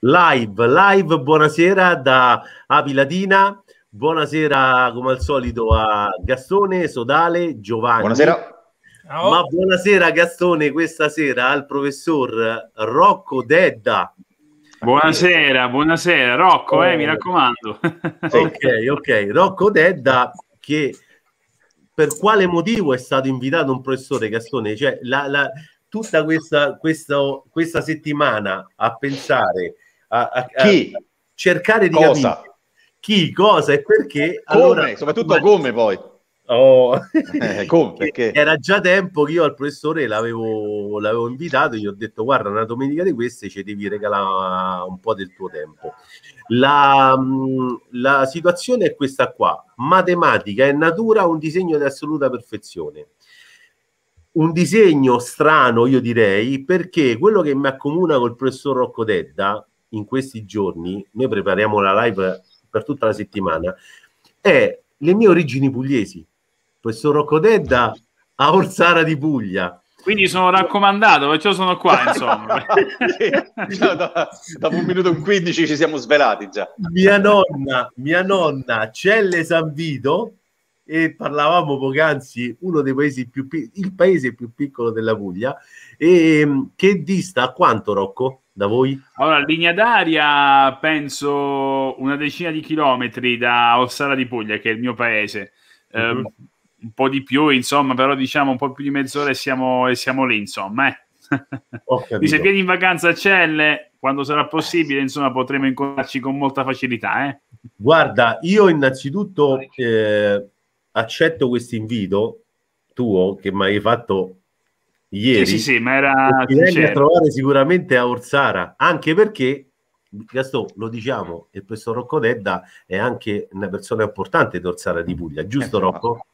Live, live, buonasera da Aviladina, buonasera come al solito a Gastone, Sodale, Giovanni. Buonasera. Ciao. Ma buonasera Gastone questa sera al professor Rocco Dedda. Buonasera, buonasera Rocco, eh, mi oh. raccomando. ok, ok, Rocco Dedda che per quale motivo è stato invitato un professore Gastone? Cioè, la, la, tutta questa, questa, questa settimana a pensare a, a, a cercare di cosa? capire chi, cosa e perché. Come, allora, soprattutto ma... come poi. Oh. Eh, come, Era già tempo che io al professore l'avevo, l'avevo, invitato, gli ho detto guarda una domenica di queste ci devi regalare un po' del tuo tempo. La, mm, la situazione è questa qua, matematica e natura un disegno di assoluta perfezione. Un disegno strano, io direi, perché quello che mi accomuna col professor Rocco Dedda in questi giorni, noi prepariamo la live per tutta la settimana, è le mie origini pugliesi. Questo Rocco Dedda a Orsara di Puglia. Quindi sono raccomandato, perciò sono qua, insomma. no, no, dopo un minuto e 15 ci siamo svelati già. Mia nonna, mia nonna, Celle San Vito, e parlavamo poc'anzi, uno dei paesi più, il paese più piccolo della Puglia, e ehm, che dista a quanto, Rocco, da voi? Allora, linea d'aria penso una decina di chilometri da Ossara di Puglia, che è il mio paese. Mm-hmm. Eh, un po' di più, insomma, però diciamo un po' più di mezz'ora e siamo, e siamo lì, insomma. Eh. Quindi se vieni in vacanza a Celle, quando sarà possibile, insomma, potremo incontrarci con molta facilità. Eh. Guarda, io innanzitutto eh, accetto questo invito tuo che mi hai fatto ieri. Sì, sì, sì ma era a trovare sicuramente a Orsara, anche perché Gaston, lo diciamo, il professor Rocco Dedda è anche una persona importante di Orsara di Puglia, eh, giusto eh, Rocco?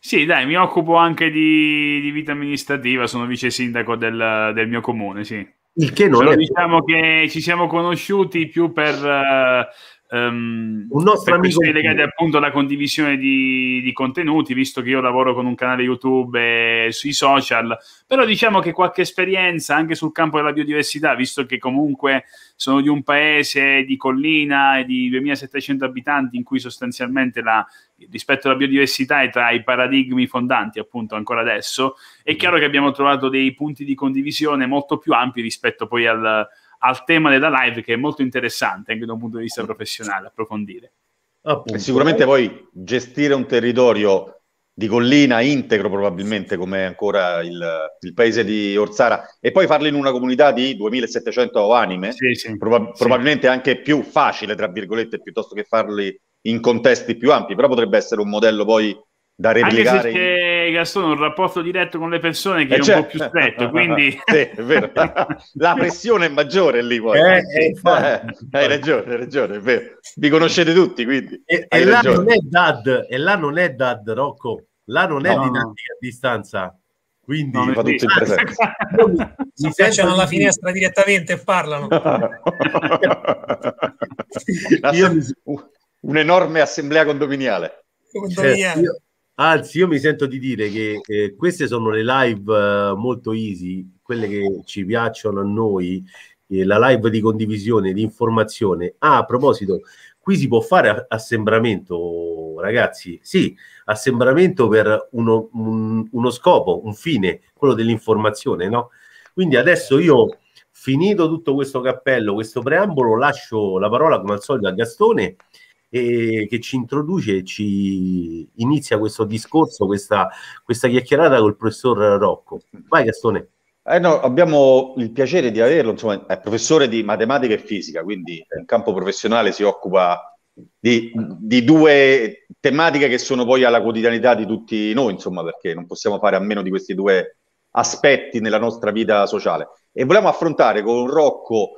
Sì, dai, mi occupo anche di, di vita amministrativa, sono vice sindaco del, del mio comune, sì. Il che non Però è... diciamo che ci siamo conosciuti più per, Um, un nostro amico legati appunto alla condivisione di, di, contenuti visto che io lavoro con un canale youtube e sui social però diciamo che qualche esperienza anche sul campo della biodiversità visto che comunque sono di un paese di collina e di 2700 abitanti in cui sostanzialmente la, rispetto alla biodiversità è tra i paradigmi fondanti appunto ancora adesso è chiaro che abbiamo trovato dei punti di condivisione molto più ampi rispetto poi al al tema della live che è molto interessante anche da un punto di vista professionale approfondire. Appunto, sicuramente poi gestire un territorio di collina integro probabilmente come ancora il, il, paese di Orsara e poi farlo in una comunità di 2700 anime sì, sì, proba- sì. probabilmente anche più facile tra virgolette piuttosto che farli in contesti più ampi però potrebbe essere un modello poi da replicare collega sono un rapporto diretto con le persone che eh è certo. un po' più stretto, quindi... sì, La pressione è maggiore lì poi. Eh, eh, hai ragione, hai ragione, è vero. Vi conoscete tutti, quindi... E, e là, non è dad, e là non è dad, Rocco, là non è no, didattica a distanza. Quindi no, tutto in ah, si affacciano alla finestra direttamente e parlano. Io... Un'enorme assemblea condominiale. condominiale. Cioè, io Anzi, io mi sento di dire che eh, queste sono le live eh, molto easy, quelle che ci piacciono a noi, eh, la live di condivisione, di informazione. Ah, a proposito, qui si può fare assembramento, ragazzi. Sì, assembramento per uno, un, uno scopo, un fine, quello dell'informazione, no? Quindi adesso io, finito tutto questo cappello, questo preambolo, lascio la parola come al solito a Gastone e che ci introduce e ci inizia questo discorso, questa, questa chiacchierata col professor Rocco. Vai Gastone. Eh no, abbiamo il piacere di averlo, insomma, è professore di matematica e fisica, quindi eh. in campo professionale si occupa di, di, due tematiche che sono poi alla quotidianità di tutti noi, insomma, perché non possiamo fare a meno di questi due aspetti nella nostra vita sociale. E volevamo affrontare con Rocco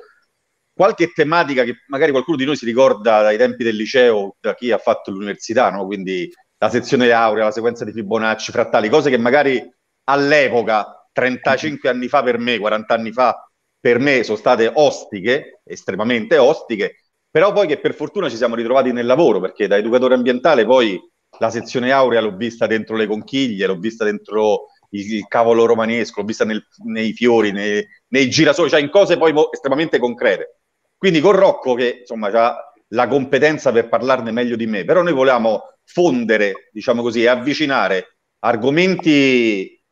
qualche tematica che magari qualcuno di noi si ricorda dai tempi del liceo, da chi ha fatto l'università, no? quindi la sezione aurea, la sequenza di Fibonacci, frattali, cose che magari all'epoca, 35 anni fa per me, 40 anni fa per me, sono state ostiche, estremamente ostiche, però poi che per fortuna ci siamo ritrovati nel lavoro, perché da educatore ambientale poi la sezione aurea l'ho vista dentro le conchiglie, l'ho vista dentro il, cavolo romanesco, l'ho vista nel, nei fiori, nei, nei girasoli, cioè in cose poi estremamente concrete. Quindi con Rocco, che insomma ha la competenza per parlarne meglio di me, però noi volevamo fondere, diciamo così, e avvicinare argomenti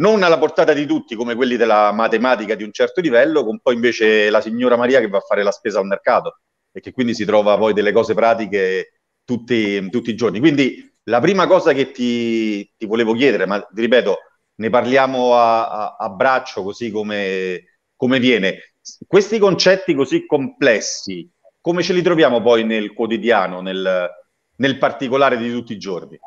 non alla portata di tutti, come quelli della matematica di un certo livello, con poi invece la signora Maria che va a fare la spesa al mercato e che quindi si trova poi delle cose pratiche tutti, tutti i giorni. Quindi la prima cosa che ti, ti volevo chiedere, ma ti ripeto, ne parliamo a, a, a braccio così come, come, viene, questi concetti così complessi, come ce li troviamo poi nel quotidiano, nel, nel particolare di tutti i giorni?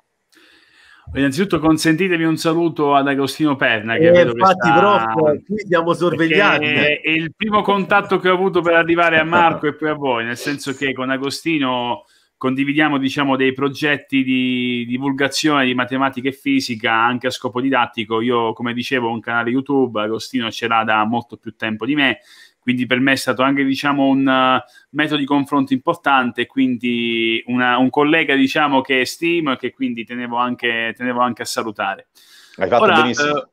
Innanzitutto consentitemi un saluto ad Agostino Perna che eh, vedo infatti che sta... prof, qui siamo sorvegliati. È, è il primo contatto che ho avuto per arrivare a Marco e poi a voi, nel senso che con Agostino condividiamo diciamo, dei progetti di divulgazione di matematica e fisica anche a scopo didattico. Io, come dicevo, ho un canale YouTube, Agostino ce l'ha da molto più tempo di me quindi per me è stato anche diciamo, un eh, metodo di confronto importante, quindi una, un collega diciamo, che stimo e che quindi tenevo anche, tenevo anche a salutare. Hai fatto Ora, benissimo. Eh,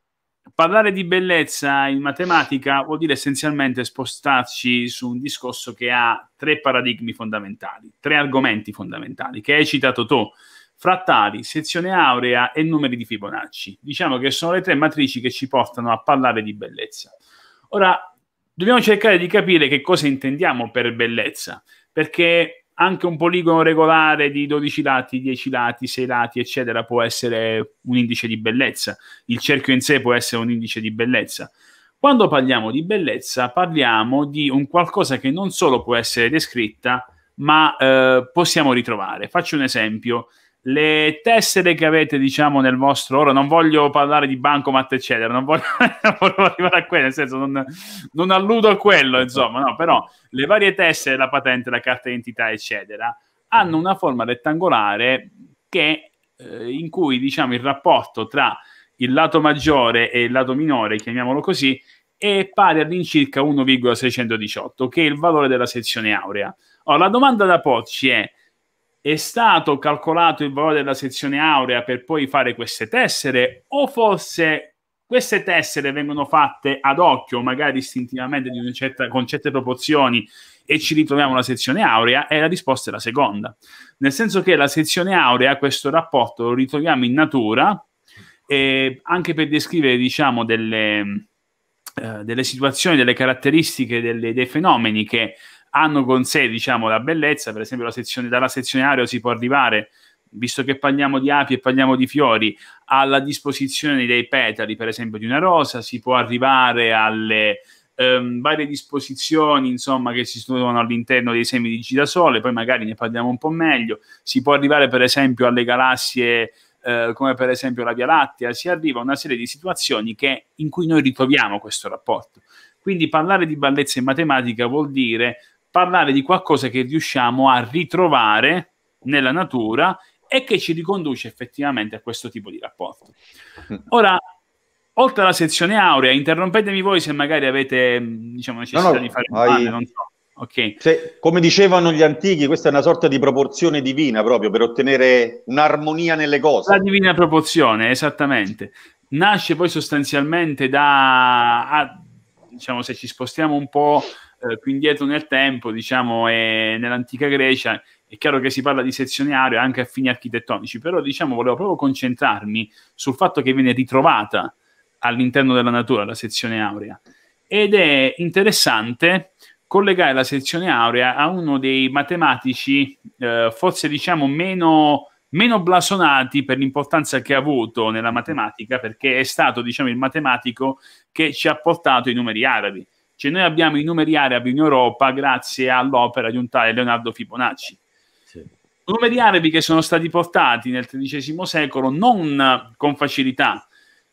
parlare di bellezza in matematica vuol dire essenzialmente spostarci su un discorso che ha tre paradigmi fondamentali, tre argomenti fondamentali, che hai citato tu, frattali, sezione aurea e numeri di Fibonacci. Diciamo che sono le tre matrici che ci portano a parlare di bellezza. Ora, dobbiamo cercare di capire che cosa intendiamo per bellezza, perché anche un poligono regolare di 12 lati, 10 lati, 6 lati, eccetera, può essere un indice di bellezza. Il cerchio in sé può essere un indice di bellezza. Quando parliamo di bellezza, parliamo di un qualcosa che non solo può essere descritta, ma eh, possiamo ritrovare. Faccio un esempio le tessere che avete, diciamo, nel vostro ora, non voglio parlare di bancomat, eccetera, non voglio, non voglio arrivare a quello, nel senso, non, non, alludo a quello, insomma, no, però le varie tessere, la patente, la carta d'identità, eccetera, hanno una forma rettangolare che, eh, in cui, diciamo, il rapporto tra il lato maggiore e il lato minore, chiamiamolo così, è pari all'incirca 1,618, che è il valore della sezione aurea. Ora, la domanda da porci è, è stato calcolato il valore della sezione aurea per poi fare queste tessere o forse queste tessere vengono fatte ad occhio, magari istintivamente certa, con certe proporzioni e ci ritroviamo la sezione aurea e la risposta è la seconda. Nel senso che la sezione aurea, questo rapporto lo ritroviamo in natura e anche per descrivere diciamo delle, eh, delle situazioni, delle caratteristiche delle, dei fenomeni che hanno con sé diciamo, la bellezza, per esempio sezione, dalla sezione aereo si può arrivare, visto che parliamo di api e parliamo di fiori, alla disposizione dei petali, per esempio di una rosa, si può arrivare alle ehm, varie disposizioni insomma, che si trovano all'interno dei semi di girasole, poi magari ne parliamo un po' meglio, si può arrivare per esempio alle galassie eh, come per esempio la Via Lattea, si arriva a una serie di situazioni che, in cui noi ritroviamo questo rapporto. Quindi parlare di bellezza in matematica vuol dire parlare di qualcosa che riusciamo a ritrovare nella natura e che ci riconduce effettivamente a questo tipo di rapporto. Ora, oltre alla sezione aurea, interrompetemi voi se magari avete mm, diciamo, necessità no, no, di fare domande, hai... so. Okay. Se, come dicevano gli antichi, questa è una sorta di proporzione divina proprio per ottenere un'armonia nelle cose. La divina proporzione, esattamente. Nasce poi sostanzialmente da, a, diciamo, se ci spostiamo un po' eh, più indietro nel tempo, diciamo, e nell'antica Grecia, è chiaro che si parla di sezionario anche a fini architettonici, però diciamo, volevo proprio concentrarmi sul fatto che viene ritrovata all'interno della natura la sezione aurea. Ed è interessante collegare la sezione aurea a uno dei matematici, eh, forse diciamo meno meno blasonati per l'importanza che ha avuto nella matematica, perché è stato, diciamo, il matematico che ci ha portato i numeri arabi. Cioè noi abbiamo i numeri arabi in Europa grazie all'opera di un tale Leonardo Fibonacci. Sì. Numeri arabi che sono stati portati nel XIII secolo non con facilità.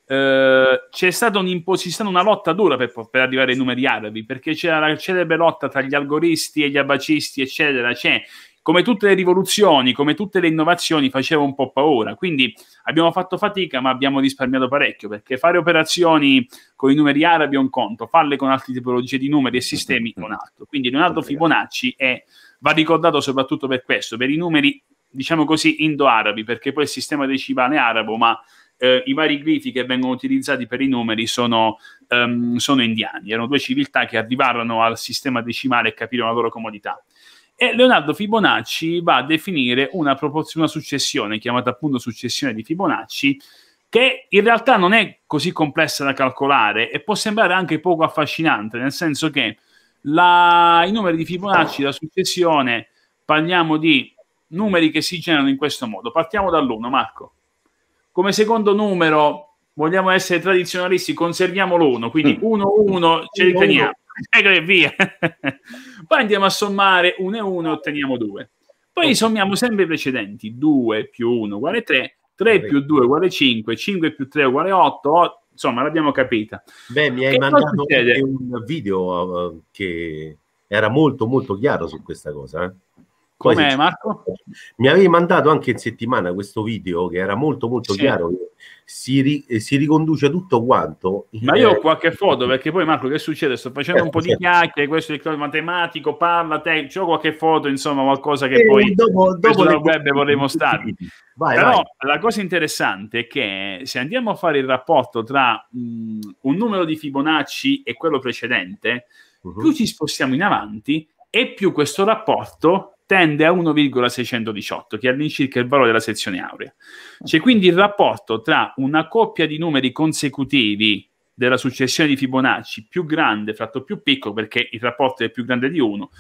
Eh, c'è stata un'imposizione, una lotta dura per, per, arrivare ai numeri arabi, perché c'era la celebre lotta tra gli algoristi e gli abacisti, eccetera. C'è come tutte le rivoluzioni, come tutte le innovazioni, faceva un po' paura. Quindi abbiamo fatto fatica, ma abbiamo risparmiato parecchio, perché fare operazioni con i numeri arabi è un conto, farle con altre tipologie di numeri e sistemi è mm-hmm. un altro. Quindi Leonardo Fibonacci è, va ricordato soprattutto per questo, per i numeri, diciamo così, indo-arabi, perché poi il sistema decimale è arabo, ma eh, i vari glifi che vengono utilizzati per i numeri sono, um, sono indiani. Erano due civiltà che arrivarono al sistema decimale e capirono la loro comodità. E Leonardo Fibonacci va a definire una, una successione, chiamata appunto successione di Fibonacci, che in realtà non è così complessa da calcolare e può sembrare anche poco affascinante, nel senso che la, i numeri di Fibonacci, la successione, parliamo di numeri che si generano in questo modo. Partiamo dall'1, Marco. Come secondo numero, vogliamo essere tradizionalisti, conserviamo l'1, quindi 1, 1, ce li teniamo. Ecco e via. Poi andiamo a sommare 1 e 1 e otteniamo 2. Poi sommiamo sempre i precedenti, 2 più 1 uguale 3, 3 più 2 uguale 5, 5 più 3 uguale 8, 8 insomma l'abbiamo capita. Beh, mi hai che mandato un video eh, che era molto molto chiaro su questa cosa. Eh? Come Marco? Mi avevi mandato anche in settimana questo video che era molto molto sì. chiaro, si, ri, eh, si, riconduce tutto quanto. Ma io ho eh, qualche foto perché poi Marco che succede? Sto facendo un po' certo. di eh, chiacchiere, questo è il matematico, parla te, c'ho qualche foto, insomma qualcosa che e poi dopo, dopo le... web vorrei mostrarvi. Vai, Però vai. la cosa interessante è che se andiamo a fare il rapporto tra mh, mm, un numero di Fibonacci e quello precedente, uh-huh. più ci spostiamo in avanti e più questo rapporto tende a 1,618, che è all'incirca il valore della sezione aurea. C'è quindi il rapporto tra una coppia di numeri consecutivi della successione di Fibonacci più grande fratto più piccolo, perché il rapporto è più grande di 1,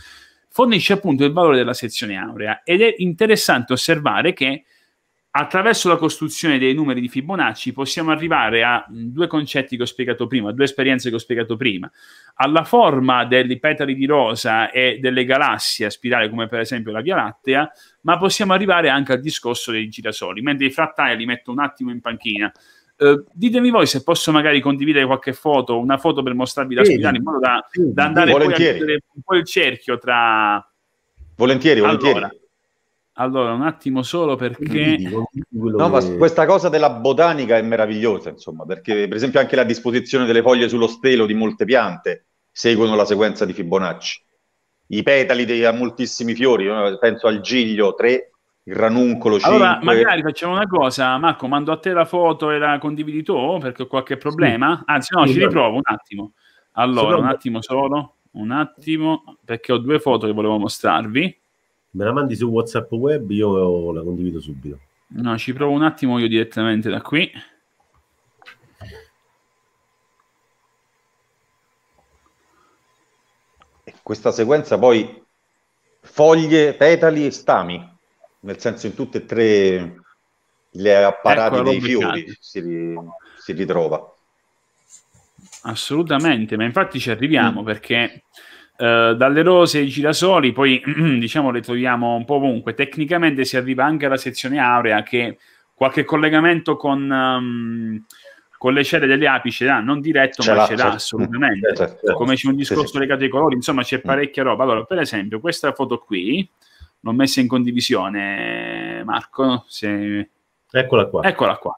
fornisce appunto il valore della sezione aurea. Ed è interessante osservare che attraverso la costruzione dei numeri di Fibonacci possiamo arrivare a mm, due concetti che ho spiegato prima, due esperienze che ho spiegato prima, alla forma dei petali di rosa e delle galassie a spirale come per esempio la Via Lattea, ma possiamo arrivare anche al discorso dei girasoli, mentre i frattali li metto un attimo in panchina. Eh, ditemi voi se posso magari condividere qualche foto, una foto per mostrarvi la sì, spirale in modo da, sì, da andare poi a chiudere un po' il cerchio tra... Volentieri, volentieri. Allora, allora, un attimo solo perché... no, ma questa cosa della botanica è meravigliosa, insomma, perché per esempio anche la disposizione delle foglie sullo stelo di molte piante seguono la sequenza di Fibonacci. I petali dei moltissimi fiori, penso al giglio 3, il ranuncolo 5. Allora, magari facciamo una cosa, Marco, mando a te la foto e la condividi tu perché ho qualche problema. Sì. Anzi, no, sì, ci riprovo un attimo. Allora, un attimo solo, un attimo, perché ho due foto che volevo mostrarvi me la mandi su WhatsApp web, io la condivido subito. No, ci provo un attimo io direttamente da qui. Questa sequenza poi foglie, petali e stami, nel senso in tutte e tre le apparati ecco, dei fiori si, si ritrova. Assolutamente, ma infatti ci arriviamo mm. perché eh, dalle rose ai girasoli, poi diciamo le troviamo un po' ovunque. Tecnicamente si arriva anche alla sezione aurea che qualche collegamento con, um, con le cere delle api ce ah, l'ha, non diretto, ce ma ce l'ha assolutamente. C'è, c'è, c'è. Come c'è un discorso legato ai colori, insomma c'è mm. parecchia roba. Allora, per esempio, questa foto qui l'ho messa in condivisione, Marco. Se... Eccola qua. Eccola qua.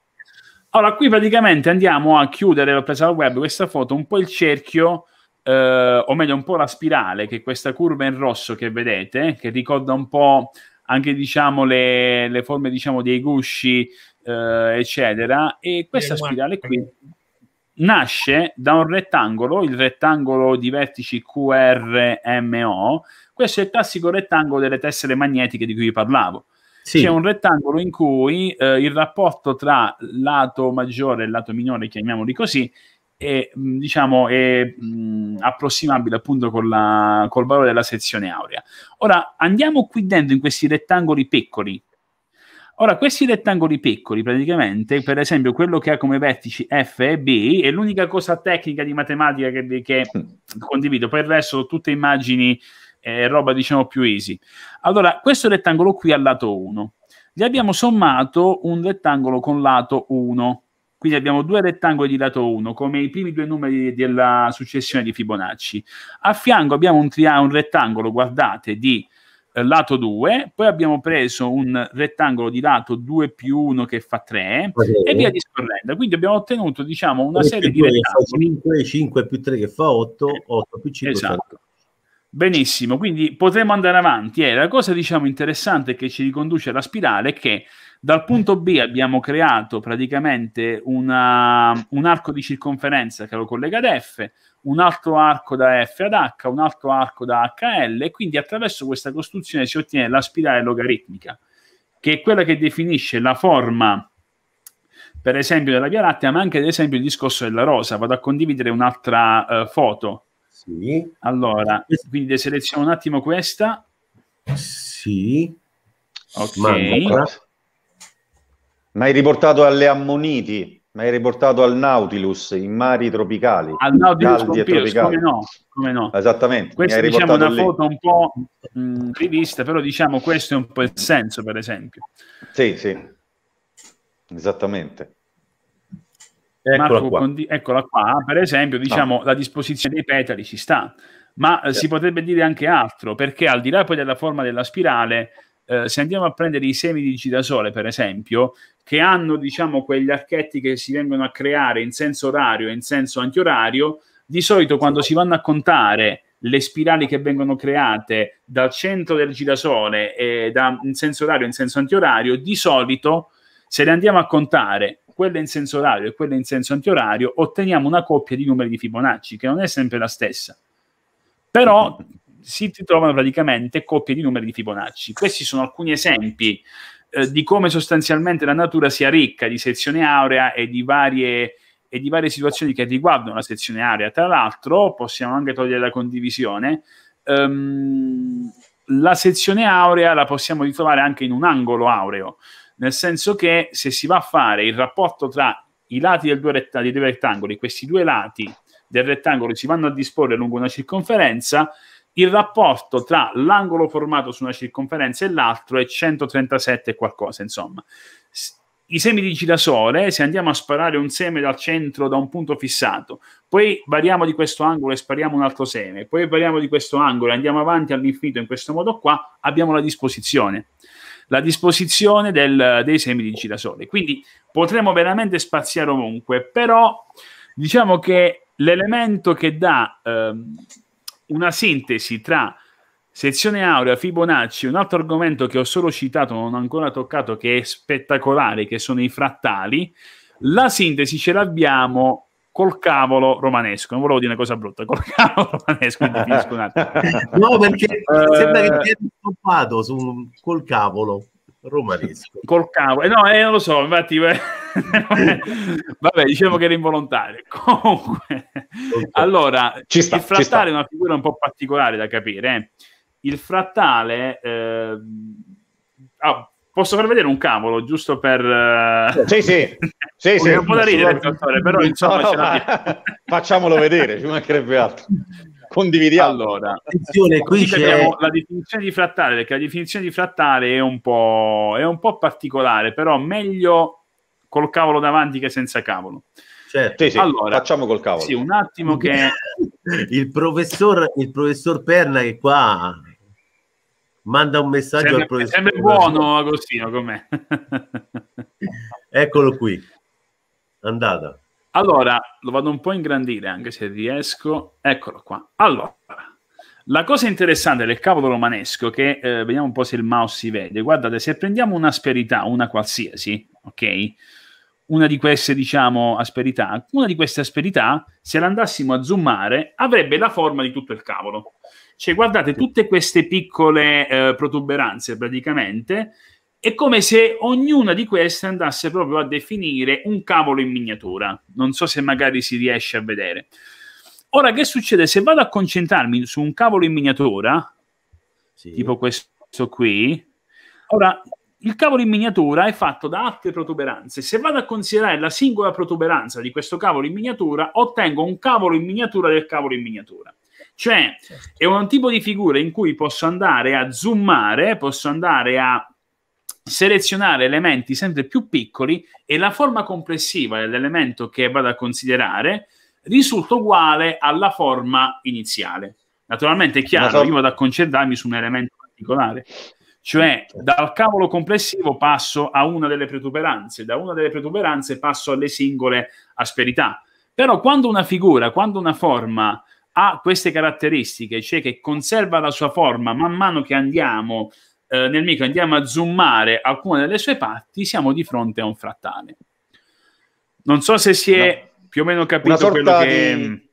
Allora, qui praticamente andiamo a chiudere, l'ho presa al web, questa foto, un po' il cerchio eh, o meglio un po' la spirale che questa curva in rosso che vedete, che ricorda un po' anche diciamo le, le forme diciamo dei gusci, eh, eccetera, e questa spirale qui nasce da un rettangolo, il rettangolo di vertici QRMO, questo è il classico rettangolo delle tessere magnetiche di cui vi parlavo. Sì. C'è un rettangolo in cui eh, il rapporto tra lato maggiore e lato minore, chiamiamoli così, è, mm, diciamo, è mh, mm, approssimabile appunto la, col valore della sezione aurea. Ora andiamo qui dentro in questi rettangoli piccoli. Ora, questi rettangoli piccoli, praticamente, per esempio, quello che ha come vertici F e B, è l'unica cosa tecnica di matematica che, che mm. condivido, poi il resto sono tutte immagini eh, roba diciamo più easy. Allora, questo rettangolo qui ha lato 1. Gli abbiamo sommato un rettangolo con lato 1 quindi abbiamo due rettangoli di lato 1, come i primi due numeri della successione di Fibonacci. A fianco abbiamo un, tri- un rettangolo, guardate, di eh, lato 2, poi abbiamo preso un rettangolo di lato 2 più 1 che fa 3 okay. e via discorrendo. Quindi abbiamo ottenuto diciamo, una serie di rettangoli. 5, 5 più 3 che fa 8, 8 più 5 eh, esatto. fa 8. Benissimo, quindi potremo andare avanti. Eh, la cosa diciamo, interessante che ci riconduce alla spirale è che dal punto B abbiamo creato praticamente una, un arco di circonferenza che lo collega ad F, un altro arco da F ad H, un altro arco da H a L, e quindi attraverso questa costruzione si ottiene la spirale logaritmica, che è quella che definisce la forma per esempio della Via Lattea, ma anche ad esempio il discorso della rosa. Vado a condividere un'altra uh, foto. Sì. Allora, quindi deseleziono un attimo questa. Sì. Ok. Manda. Ma hai riportato alle Ammoniti, ma hai riportato al Nautilus in mari tropicali. Al Nautilus caldi Pompeius, come no, come no. Esattamente. Questa è diciamo, una lì. foto un po' mh, rivista, però diciamo questo è un po' il senso, per esempio. Sì, sì, esattamente. Eccola, Marco, qua. eccola qua, ah, per esempio, diciamo no. la disposizione dei petali ci sta, ma eh, si potrebbe dire anche altro, perché al di là poi della forma della spirale, eh, se andiamo a prendere i semi di girasole, per esempio, che hanno diciamo quegli archetti che si vengono a creare in senso orario e in senso antiorario, di solito quando si vanno a contare le spirali che vengono create dal centro del girasole e da, in senso orario e in senso antiorario, di solito se le andiamo a contare quelle in senso orario e quelle in senso antiorario, otteniamo una coppia di numeri di Fibonacci, che non è sempre la stessa. Però si trovano praticamente coppie di numeri di Fibonacci. Questi sono alcuni esempi eh, di come sostanzialmente la natura sia ricca di sezione aurea e di varie e di varie situazioni che riguardano la sezione aurea. Tra l'altro, possiamo anche togliere la condivisione. Um, la sezione aurea la possiamo ritrovare anche in un angolo aureo, nel senso che se si va a fare il rapporto tra i lati dei due, rett- dei due rettangoli, questi due lati del rettangolo si vanno a disporre lungo una circonferenza, il rapporto tra l'angolo formato su una circonferenza e l'altro è 137 qualcosa, insomma. I semi di girasole, se andiamo a sparare un seme dal centro da un punto fissato, poi variamo di questo angolo e spariamo un altro seme, poi variamo di questo angolo e andiamo avanti all'infinito in questo modo qua, abbiamo la disposizione. La disposizione del, dei semi di girasole. Quindi potremo veramente spaziare ovunque, però diciamo che l'elemento che dà... Ehm, una sintesi tra sezione aurea, Fibonacci, un altro argomento che ho solo citato, non ho ancora toccato, che è spettacolare, che sono i frattali. La sintesi ce l'abbiamo col cavolo romanesco. Non volevo dire una cosa brutta, col cavolo romanesco. no, perché eh, sembra che ti stoppato su, col cavolo romanesco. Col cavolo, eh, no, eh, non lo so, infatti. Eh Vabbè, dicevo che era involontario. Comunque, allora, ci sta, il frattale è una figura un po' particolare da capire. Eh. Il frattale... Eh... Oh, posso far vedere un cavolo, giusto per... Eh, sì, sì. sì, sì un po' da ridere, dottore, però insomma... No, no, facciamolo vedere, ci mancherebbe altro condividiamo. Allora, attenzione, qui c'è... la definizione di frattale, perché la definizione di frattale è un po', è un po particolare, però meglio col cavolo davanti che senza cavolo. Certo. Sì, sì. Allora, facciamo col cavolo. Sì, un attimo che... il, professor, il professor Perna che qua manda un messaggio sembra, al professor. Sempre buono Agostino com'è. Eccolo qui. Andata. Allora, lo vado un po' a ingrandire anche se riesco. Eccolo qua. Allora, la cosa interessante del cavolo romanesco, che eh, vediamo un po' se il mouse si vede, guardate, se prendiamo un'asperità, una qualsiasi, ok? una di queste, diciamo, asperità, una di queste asperità, se l'andassimo a zoomare, avrebbe la forma di tutto il cavolo. Cioè, guardate, tutte queste piccole eh, protuberanze praticamente è come se ognuna di queste andasse proprio a definire un cavolo in miniatura. Non so se magari si riesce a vedere. Ora, che succede? Se vado a concentrarmi su un cavolo in miniatura, sì. tipo questo qui, ora il cavolo in miniatura è fatto da altre protuberanze. Se vado a considerare la singola protuberanza di questo cavolo in miniatura, ottengo un cavolo in miniatura del cavolo in miniatura. Cioè, certo. è un tipo di figura in cui posso andare a zoomare, posso andare a selezionare elementi sempre più piccoli e la forma complessiva dell'elemento che vado a considerare risulta uguale alla forma iniziale. Naturalmente è chiaro, io vado a concentrarmi su un elemento particolare. Cioè certo. dal cavolo complessivo passo a una delle protuberanze, da una delle protuberanze passo alle singole asperità. Però quando una figura, quando una forma ha queste caratteristiche, cioè che conserva la sua forma man mano che andiamo eh, nel micro, andiamo a zoomare alcune delle sue parti, siamo di fronte a un frattale. Non so se si è no. più o meno capito quello che... Di,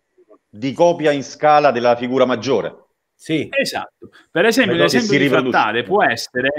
di copia in scala della figura maggiore. Sì. Esatto. Per esempio, Vedo l'esempio di Frattale può essere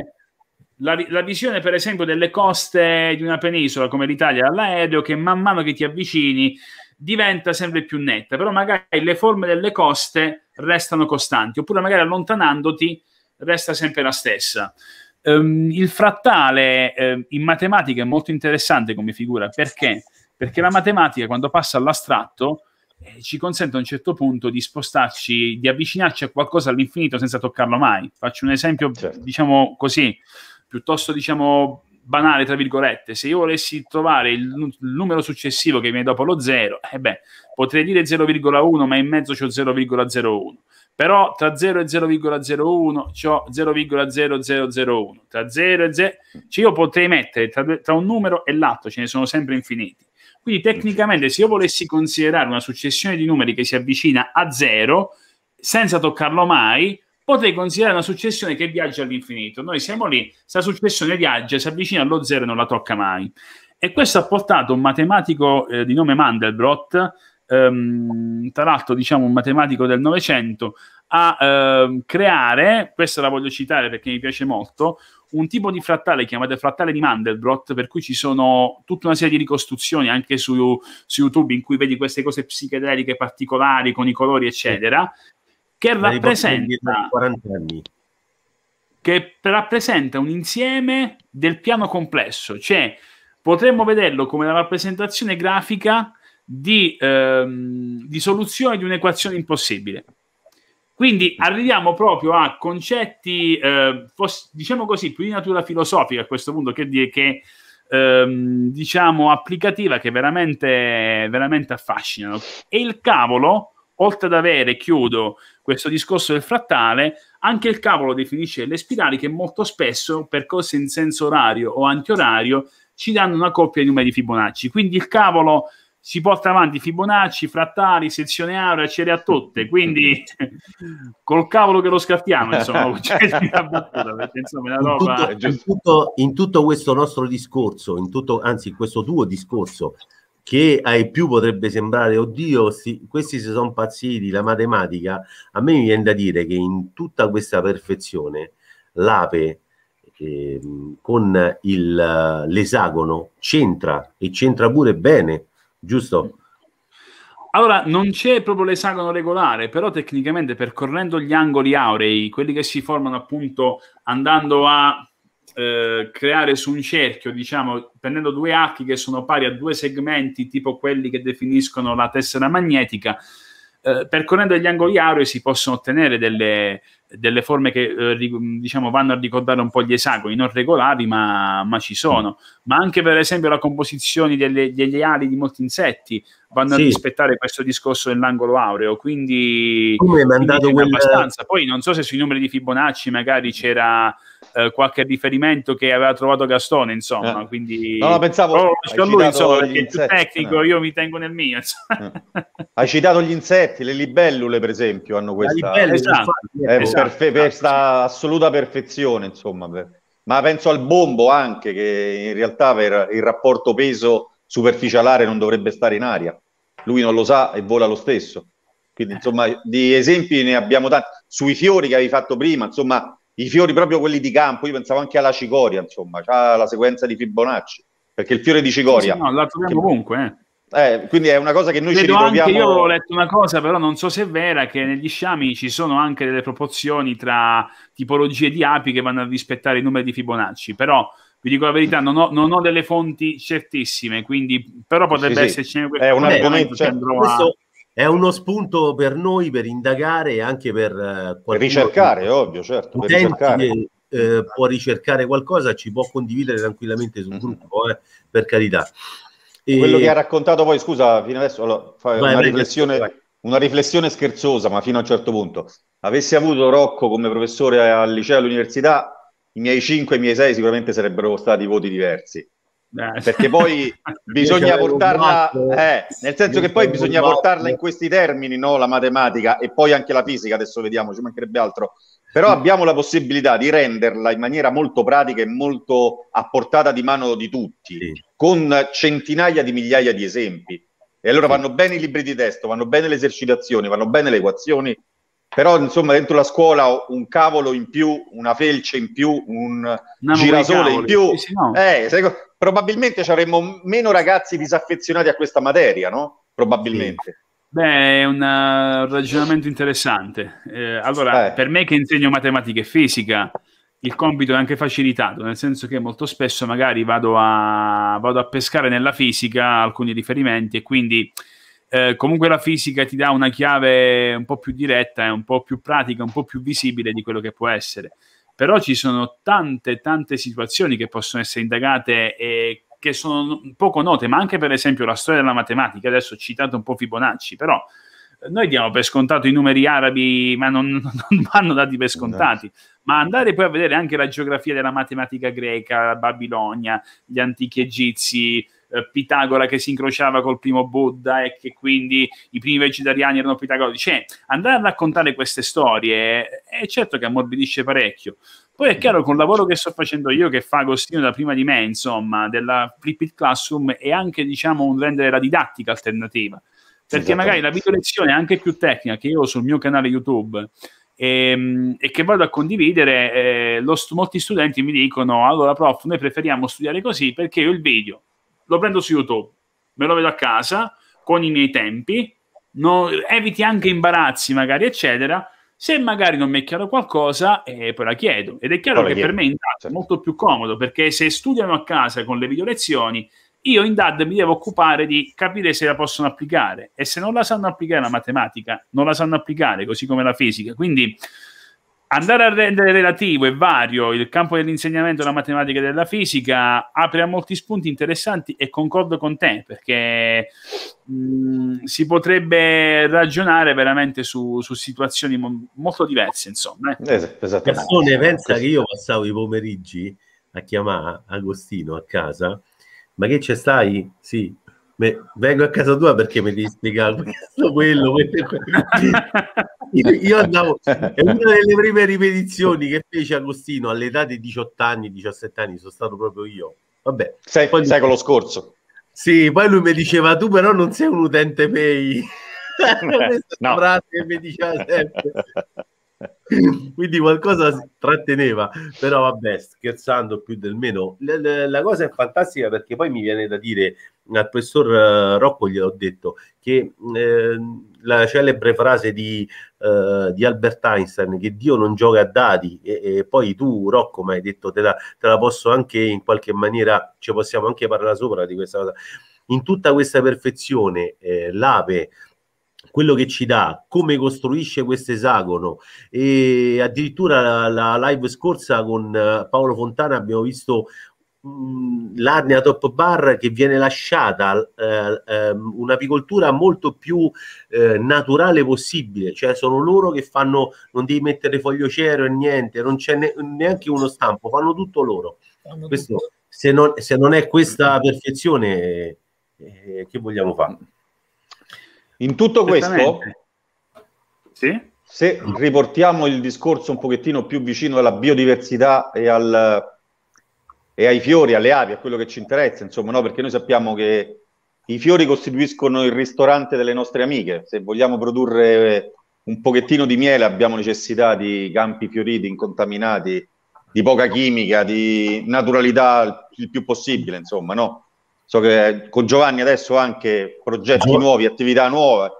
la, la, visione, per esempio, delle coste di una penisola come l'Italia dall'aereo, che man mano che ti avvicini diventa sempre più netta, però magari le forme delle coste restano costanti, oppure magari allontanandoti resta sempre la stessa. Um, il frattale eh, in matematica è molto interessante come figura perché? Perché la matematica quando passa all'astratto eh, ci consente a un certo punto di spostarci, di avvicinarci a qualcosa all'infinito senza toccarlo mai. Faccio un esempio, certo. diciamo così, piuttosto diciamo banale, tra virgolette, se io volessi trovare il, n- il numero successivo che viene dopo lo 0, eh beh, potrei dire 0,1, ma in mezzo c'ho 0,01. Però tra 0 e 0,01 c'ho 0,0001. Tra 0 e 0, cioè io potrei mettere tra, tra un numero e l'altro, ce ne sono sempre infiniti. Quindi tecnicamente se io volessi considerare una successione di numeri che si avvicina a zero, senza toccarlo mai, potrei considerare una successione che viaggia all'infinito. Noi siamo lì, sta successione viaggia, si avvicina allo zero e non la tocca mai. E questo ha portato un matematico eh, di nome Mandelbrot ehm, tra l'altro diciamo un matematico del Novecento, a ehm, creare, questa la voglio citare perché mi piace molto, un tipo di frattale chiamato frattale di Mandelbrot, per cui ci sono tutta una serie di ricostruzioni anche su, su YouTube in cui vedi queste cose psichedeliche particolari con i colori, eccetera, che rappresenta, che rappresenta un insieme del piano complesso, cioè potremmo vederlo come la rappresentazione grafica di, ehm, di soluzione di un'equazione impossibile. Quindi arriviamo proprio a concetti, eh, diciamo così, più di natura filosofica a questo punto che, che ehm, diciamo applicativa, che veramente, veramente affascinano. E il cavolo, oltre ad avere, chiudo, questo discorso del frattale, anche il cavolo definisce le spirali che molto spesso, percorse in senso orario o antiorario, ci danno una coppia di numeri Fibonacci. Quindi il cavolo si porta avanti Fibonacci, frattali, sezione aurea, cere a tutte, quindi col cavolo che lo scattiamo, insomma, cioè, battuta, perché, insomma roba... in, tutto, in, tutto, in, tutto, questo nostro discorso, in tutto, anzi in questo tuo discorso, che ai più potrebbe sembrare, oddio, si, questi si sono impazziti, la matematica, a me mi viene da dire che in tutta questa perfezione l'ape eh, con il, l'esagono c'entra e c'entra pure bene giusto? Allora, non c'è proprio l'esagono regolare, però tecnicamente percorrendo gli angoli aurei, quelli che si formano appunto andando a eh, creare su un cerchio, diciamo, prendendo due archi che sono pari a due segmenti, tipo quelli che definiscono la tessera magnetica, eh, percorrendo gli angoli aurei si possono ottenere delle, delle forme che eh, diciamo, vanno a ricordare un po' gli esagoni non regolari, ma, ma ci sono. Ma anche per esempio la composizione delle, degli ali di molti insetti vanno sì. a rispettare questo discorso dell'angolo aureo, quindi, quindi quel... abbastanza. Poi non so se sui numeri di Fibonacci magari c'era eh, qualche riferimento che aveva trovato Gastone, insomma. Eh. Quindi, no, pensavo oh, lui, insomma, perché è più tecnico, no. io mi tengo nel mio. Eh. Hai citato gli insetti, le libellule, per esempio, hanno questa, libellule, eh, esatto. Eh, esatto. Perfe- esatto. questa assoluta perfezione, insomma. Per... Ma penso al bombo anche, che in realtà per il rapporto peso superficialare non dovrebbe stare in aria. Lui non lo sa e vola lo stesso. Quindi, insomma, di esempi ne abbiamo tanti. Sui fiori che avevi fatto prima, insomma, i fiori proprio quelli di campo, io pensavo anche alla cicoria, insomma, c'ha la sequenza di Fibonacci, perché il fiore di cicoria... Sì, sì, no, la troviamo ovunque, eh. eh. quindi è una cosa che noi Vedo ci ritroviamo... Anche io ho letto una cosa, però non so se è vera, che negli sciami ci sono anche delle proporzioni tra tipologie di api che vanno a rispettare i numeri di Fibonacci, però vi dico la verità, non ho, non ho delle fonti certissime, quindi, però potrebbe sì, esserci... È un argomento... Cioè, questo è uno spunto per noi per indagare e anche per, eh, per ricercare, che, ovvio, certo. Per ricercare. eh, può ricercare qualcosa, ci può condividere tranquillamente sul mm-hmm. gruppo, eh, per carità. E... Quello che ha raccontato poi, scusa, fino adesso allora, vai, una, riflessione, una, riflessione, scherzosa, ma fino a un certo punto. Avessi avuto Rocco come professore al liceo e all'università, i miei 5 e i miei 6 sicuramente sarebbero stati voti diversi. Eh. Perché poi bisogna portarla, eh, nel senso che poi bisogna portarla in questi termini, no? la matematica e poi anche la fisica, adesso vediamo, ci mancherebbe altro, però abbiamo la possibilità di renderla in maniera molto pratica e molto a portata di mano di tutti, sì. con centinaia di migliaia di esempi. E allora vanno bene i libri di testo, vanno bene le esercitazioni, vanno bene le equazioni, però insomma dentro la scuola un cavolo in più, una felce in più, un Andiamo girasole in più, sì, sì, no. eh, sai, probabilmente ci avremmo meno ragazzi disaffezionati a questa materia, no? Probabilmente. Beh, è eh, un ragionamento interessante. Eh, allora, eh. per me che insegno matematica e fisica, il compito è anche facilitato, nel senso che molto spesso magari vado a, vado a pescare nella fisica alcuni riferimenti e quindi... Eh, comunque la fisica ti dà una chiave un po' più diretta, un po' più pratica, un po' più visibile di quello che può essere però ci sono tante, tante situazioni che possono essere indagate e che sono poco note, ma anche per esempio la storia della matematica, adesso ho citato un po' Fibonacci, però eh, noi diamo per scontato i numeri arabi, ma non, non vanno dati per esatto. scontati. Ma andare poi a vedere anche la geografia della matematica greca, la Babilonia, gli antichi egizi, eh, Pitagora che si incrociava col primo Buddha e che quindi i primi vegetariani erano pitagorici. Cioè, andare a raccontare queste storie è eh, certo che ammorbidisce parecchio. Poi è chiaro, con il lavoro che sto facendo io, che fa Agostino da prima di me, insomma, della Flipped Classroom, è anche, diciamo, un rendere la didattica alternativa. Perché magari la video lezione anche più tecnica che io ho sul mio canale YouTube e, ehm, e, che vado a condividere, eh, lo, molti studenti mi dicono: Allora, prof, noi preferiamo studiare così perché io il video lo prendo su YouTube, me lo vedo a casa con i miei tempi, no, eviti anche imbarazzi magari, eccetera. Se magari non mi è chiaro qualcosa, eh, poi la chiedo. Ed è chiaro poi che per me in DAD è certo. molto più comodo, perché se studiano a casa con le video lezioni, io in DAD mi devo occupare di capire se la possono applicare. E se non la sanno applicare la matematica, non la sanno applicare, così come la fisica. Quindi Andare a rendere relativo e vario il campo dell'insegnamento della matematica e della fisica apre a molti spunti interessanti e concordo con te perché mh, mm, si potrebbe ragionare veramente su, su situazioni mo- molto diverse. Insomma, eh. persone pensa che io passavo i pomeriggi a chiamare Agostino a casa, ma che ci stai? Sì, me, vengo a casa tua perché mi devi spiegare questo, quello, quello. quello io, io andavo, è una delle prime ripetizioni che fece Agostino all'età di 18 anni, 17 anni, sono stato proprio io. Vabbè, sei, poi, secolo scorso. Sì, poi lui mi diceva, tu però non sei un utente pay. Eh, questa no. frase che mi diceva sempre. quindi qualcosa tratteneva però vabbè scherzando più del meno la, la, la cosa è fantastica perché poi mi viene da dire al professor uh, Rocco gliel'ho detto che eh, la celebre frase di, uh, di, Albert Einstein che Dio non gioca a dadi e, e poi tu Rocco mi hai detto te la, te la posso anche in qualche maniera ci possiamo anche parlare sopra di questa cosa in tutta questa perfezione eh, l'ape quello che ci dà, come costruisce questo esagono e addirittura la, la live scorsa con eh, Paolo Fontana abbiamo visto l'Arnia Top Bar che viene lasciata eh, eh, un'apicoltura molto più eh, naturale possibile, cioè sono loro che fanno, non devi mettere foglio cero e niente, non c'è ne, neanche uno stampo, fanno tutto loro. Fanno Questo, tutto. Se, non, se, non, è questa perfezione, eh, che vogliamo fare? In tutto questo, sì? se riportiamo il discorso un pochettino più vicino alla biodiversità e, al, e ai fiori, alle api, a quello che ci interessa, insomma, no? perché noi sappiamo che i fiori costituiscono il ristorante delle nostre amiche. Se vogliamo produrre un pochettino di miele abbiamo necessità di campi fioriti, incontaminati, di poca chimica, di naturalità il più possibile, insomma, no? So che con Giovanni adesso anche progetti nuovi, attività nuove,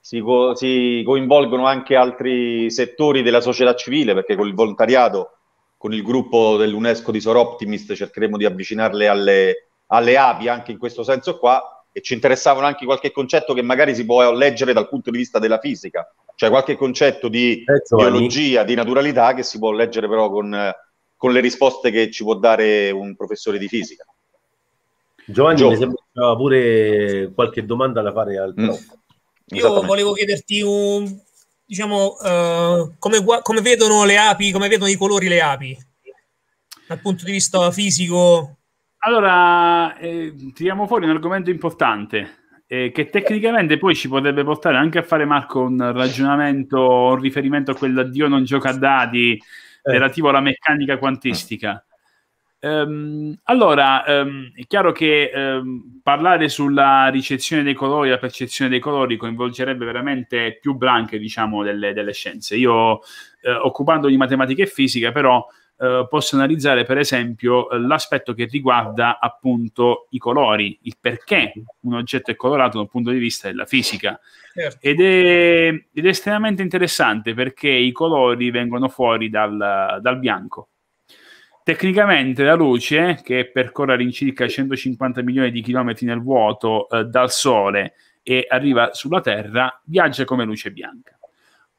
si, co- si coinvolgono anche altri settori della società civile perché con il volontariato, con il gruppo dell'UNESCO di Soroptimist cercheremo di avvicinarle alle, alle api anche in questo senso qua e ci interessavano anche qualche concetto che magari si può leggere dal punto di vista della fisica, cioè qualche concetto di eh, biologia, di naturalità che si può leggere però con, con, le risposte che ci può dare un professore di fisica. Giovanni, Gio. mi sembrava pure qualche domanda da fare al mm. prof. Mm. Io volevo chiederti un, diciamo, uh, come, come, vedono le api, come vedono i colori le api dal punto di vista fisico. Allora, eh, tiriamo fuori un argomento importante eh, che tecnicamente poi ci potrebbe portare anche a fare, Marco, un ragionamento, un riferimento a quell'addio non gioca a dati eh. relativo alla meccanica quantistica. Um, allora, um, è chiaro che um, parlare sulla ricezione dei colori, la percezione dei colori coinvolgerebbe veramente più branche, diciamo, delle, delle scienze. Io, eh, occupando di matematica e fisica, però, eh, posso analizzare, per esempio, l'aspetto che riguarda appunto i colori, il perché un oggetto è colorato dal punto di vista della fisica. Certo. Ed, è, ed, è, estremamente interessante perché i colori vengono fuori dal, dal bianco Tecnicamente la luce, che percorre all'incirca 150 milioni di chilometri nel vuoto eh, dal Sole e arriva sulla Terra, viaggia come luce bianca.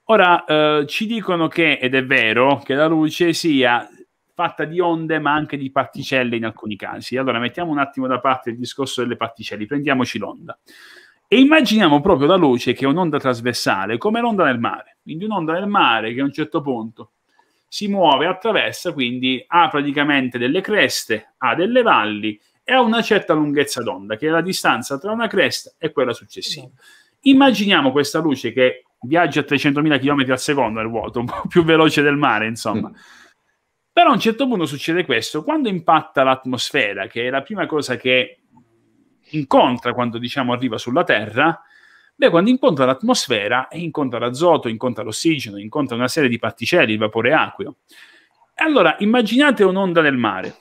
Ora, eh, ci dicono che, ed è vero, che la luce sia fatta di onde ma anche di particelle in alcuni casi. Allora, mettiamo un attimo da parte il discorso delle particelle, prendiamoci l'onda. E immaginiamo proprio la luce che è un'onda trasversale, come l'onda nel mare. Quindi un'onda nel mare che a un certo punto si muove, attraversa, quindi ha praticamente delle creste, ha delle valli e ha una certa lunghezza d'onda, che è la distanza tra una cresta e quella successiva. Immaginiamo questa luce che viaggia a 300.000 km al secondo nel vuoto, un po' più veloce del mare, insomma. Mm. Però a un certo punto succede questo, quando impatta l'atmosfera, che è la prima cosa che incontra quando diciamo arriva sulla Terra, Beh, quando incontra l'atmosfera, eh, incontra l'azoto, incontra l'ossigeno, incontra una serie di particelle, il vapore acqueo. Allora, immaginate un'onda del mare.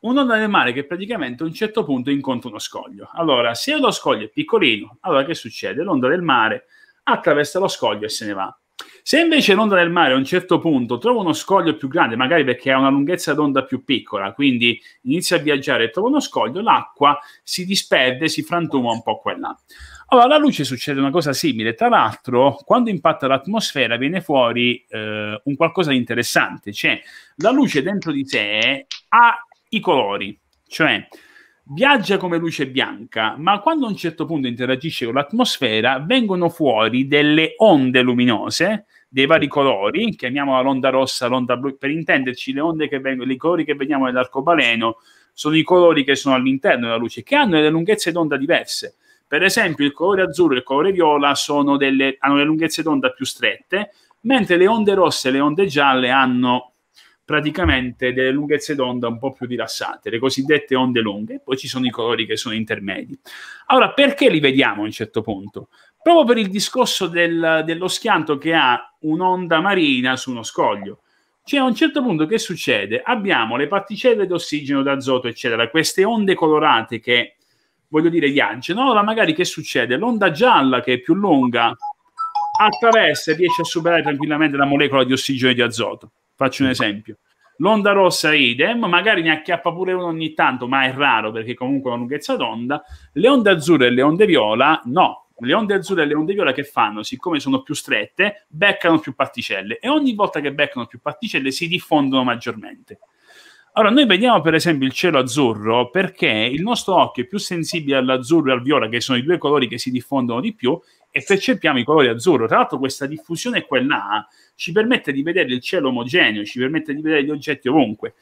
Un'onda del mare che praticamente a un certo punto incontra uno scoglio. Allora, se lo scoglio è piccolino, allora che succede? L'onda del mare attraversa lo scoglio e se ne va. Se invece l'onda del mare a un certo punto trova uno scoglio più grande, magari perché ha una lunghezza d'onda più piccola, quindi inizia a viaggiare e trova uno scoglio, l'acqua si disperde, si frantuma un po' qua e là. Allora, alla luce succede una cosa simile. Tra l'altro, quando impatta l'atmosfera viene fuori eh, un qualcosa di interessante, cioè la luce dentro di sé ha i colori, cioè viaggia come luce bianca, ma quando a un certo punto interagisce con l'atmosfera vengono fuori delle onde luminose dei vari colori, chiamiamola l'onda rossa, l'onda blu, per intenderci le onde che vengono, i colori che vediamo nell'arcobaleno sono i colori che sono all'interno della luce, che hanno delle lunghezze d'onda diverse per esempio, il colore azzurro e il colore viola delle, hanno le lunghezze d'onda più strette, mentre le onde rosse e le onde gialle hanno praticamente delle lunghezze d'onda un po' più rilassate, le cosiddette onde lunghe, poi ci sono i colori che sono intermedi. Allora, perché li vediamo a un certo punto? Proprio per il discorso del, dello schianto che ha un'onda marina su uno scoglio. Cioè, a un certo punto che succede? Abbiamo le particelle d'ossigeno, d'azoto, eccetera, queste onde colorate che voglio dire, Iance. No? Allora magari che succede? L'onda gialla, che è più lunga, attraversa e riesce a superare tranquillamente la molecola di ossigeno e di azoto. Faccio un esempio. L'onda rossa idem, magari ne acchiappa pure uno ogni tanto, ma è raro perché comunque è una lunghezza d'onda. Le onde azzurre e le onde viola, no. Le onde azzurre e le onde viola che fanno? Siccome sono più strette, beccano più particelle e ogni volta che beccano più particelle si diffondono maggiormente. Allora, noi vediamo per esempio il cielo azzurro perché il nostro occhio è più sensibile all'azzurro e al viola, che sono i due colori che si diffondono di più, e percepiamo i colori azzurro. Tra l'altro, questa diffusione qua e eh, là ci permette di vedere il cielo omogeneo, ci permette di vedere gli oggetti ovunque.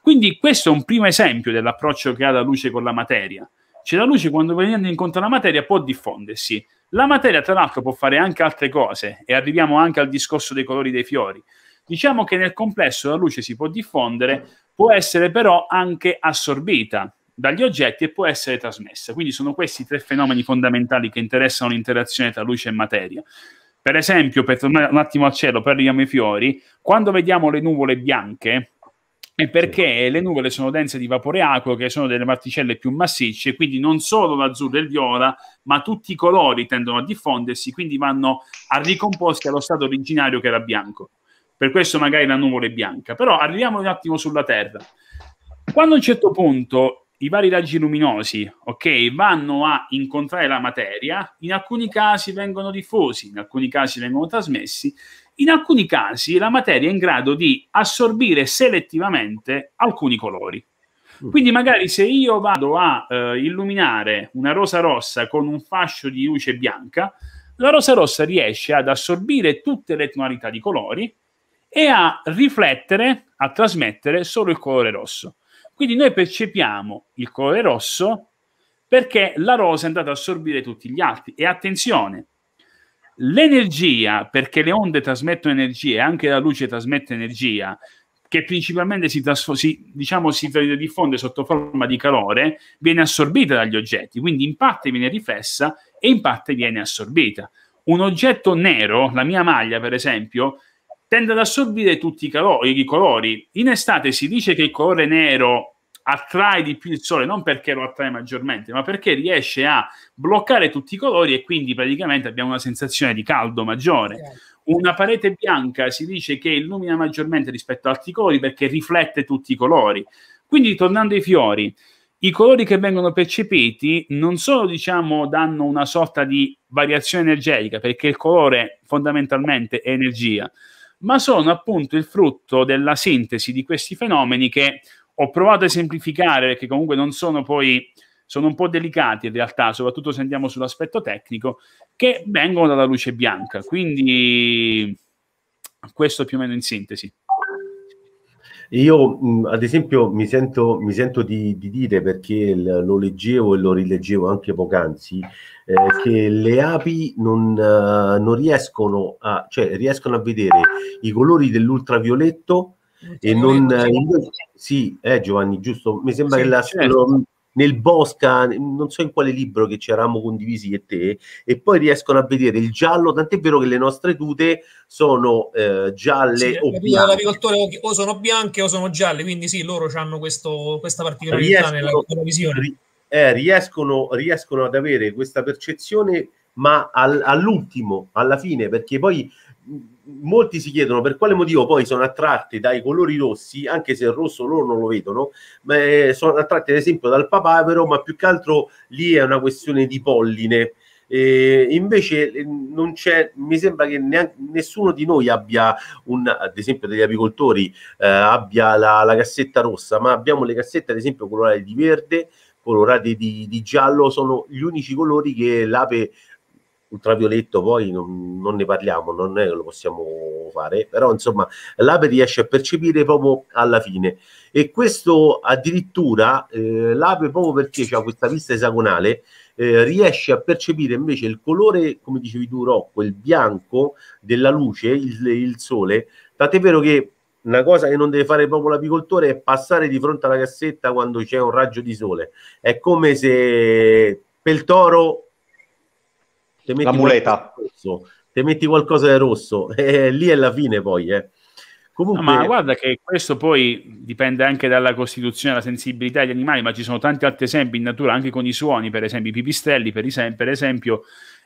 Quindi, questo è un primo esempio dell'approccio che ha la luce con la materia. Cioè, la luce, quando venendo incontro alla materia, può diffondersi. La materia, tra l'altro, può fare anche altre cose, e arriviamo anche al discorso dei colori dei fiori. Diciamo che nel complesso la luce si può diffondere può essere però anche assorbita dagli oggetti e può essere trasmessa. Quindi sono questi tre fenomeni fondamentali che interessano l'interazione tra luce e materia. Per esempio, per tornare un attimo al cielo, parliamo i fiori, quando vediamo le nuvole bianche, è perché sì. le nuvole sono dense di vapore acqueo, che sono delle particelle più massicce, quindi non solo l'azzurro e il viola, ma tutti i colori tendono a diffondersi, quindi vanno a ricomposti allo stato originario che era bianco per questo magari la nuvola è bianca. Però arriviamo un attimo sulla Terra. Quando a un certo punto i vari raggi luminosi, ok, vanno a incontrare la materia, in alcuni casi vengono diffusi, in alcuni casi vengono trasmessi, in alcuni casi la materia è in grado di assorbire selettivamente alcuni colori. Mm. Quindi magari se io vado a eh, illuminare una rosa rossa con un fascio di luce bianca, la rosa rossa riesce ad assorbire tutte le tonalità di colori e a riflettere, a trasmettere solo il colore rosso. Quindi noi percepiamo il colore rosso perché la rosa è andata ad assorbire tutti gli altri. E attenzione, l'energia, perché le onde trasmettono energia e anche la luce trasmette energia, che principalmente si, trasfo- si, diciamo, si diffonde sotto forma di calore, viene assorbita dagli oggetti, quindi in parte viene riflessa e in parte viene assorbita. Un oggetto nero, la mia maglia per esempio, tende ad assorbire tutti i, calori, i colori. In estate si dice che il colore nero attrae di più il sole, non perché lo attrae maggiormente, ma perché riesce a bloccare tutti i colori e quindi praticamente abbiamo una sensazione di caldo maggiore. Certo. Una parete bianca si dice che illumina maggiormente rispetto ad altri colori perché riflette tutti i colori. Quindi, tornando ai fiori, i colori che vengono percepiti non solo diciamo, danno una sorta di variazione energetica, perché il colore fondamentalmente è energia, ma sono appunto il frutto della sintesi di questi fenomeni che ho provato a semplificare perché comunque non sono poi sono un po' delicati in realtà, soprattutto se andiamo sull'aspetto tecnico, che vengono dalla luce bianca. Quindi questo più o meno in sintesi. Io, mh, ad esempio, mi sento, mi sento di, di, dire, perché lo leggevo e lo rileggevo anche poc'anzi, eh, che le api non, uh, non, riescono a, cioè, riescono a vedere i colori dell'ultravioletto e non... Eh, sì, eh, Giovanni, giusto? Mi sembra sì, che la... Certo. Lo, nel Bosca, non so in quale libro che ci eravamo condivisi e te, e poi riescono a vedere il giallo, tant'è vero che le nostre tute sono eh, gialle sì, o bianche. o sono bianche o sono gialle, quindi sì, loro hanno questo, questa particolarità riescono, nella, loro visione. Eh, riescono, riescono ad avere questa percezione, ma al, all'ultimo, alla fine, perché poi molti si chiedono per quale motivo poi sono attratte dai colori rossi, anche se il rosso loro non lo vedono, ma eh, sono attratte ad esempio dal papavero, ma più che altro lì è una questione di polline. E invece eh, non c'è, mi sembra che neanche, nessuno di noi abbia un, ad esempio degli apicoltori, eh, abbia la, la, cassetta rossa, ma abbiamo le cassette ad esempio colorate di verde, colorate di, di giallo, sono gli unici colori che l'ape ultravioletto poi non, non, ne parliamo, non è che lo possiamo fare, però insomma l'Ape riesce a percepire proprio alla fine e questo addirittura eh, l'Ape proprio perché ha questa vista esagonale eh, riesce a percepire invece il colore, come dicevi tu Rocco, il bianco della luce, il, il sole, tant'è vero che una cosa che non deve fare proprio l'apicoltore è passare di fronte alla cassetta quando c'è un raggio di sole, è come se per il toro te metti la muleta. Rosso, te metti qualcosa di rosso, e eh, lì è la fine poi, eh. Comunque... No, ma guarda che questo poi dipende anche dalla costituzione, dalla sensibilità degli animali, ma ci sono tanti altri esempi in natura, anche con i suoni, per esempio i pipistrelli, per esempio, per esempio